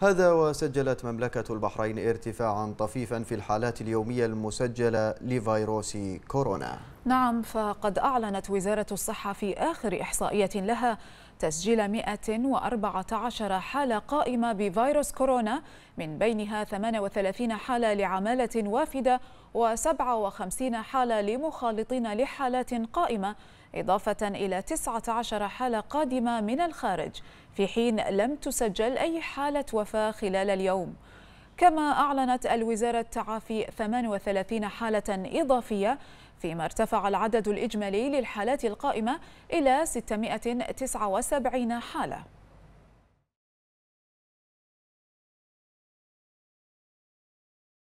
هذا وسجلت مملكة البحرين ارتفاعا طفيفا في الحالات اليومية المسجلة لفيروس كورونا نعم فقد أعلنت وزارة الصحة في آخر إحصائية لها تسجيل 114 حالة قائمة بفيروس كورونا من بينها 38 حالة لعمالة وافدة و57 حالة لمخالطين لحالات قائمة إضافة إلى 19 حالة قادمة من الخارج في حين لم تسجل أي حالة وفاة خلال اليوم كما أعلنت الوزارة التعافي 38 حالة إضافية فيما ارتفع العدد الإجمالي للحالات القائمة إلى 679 حالة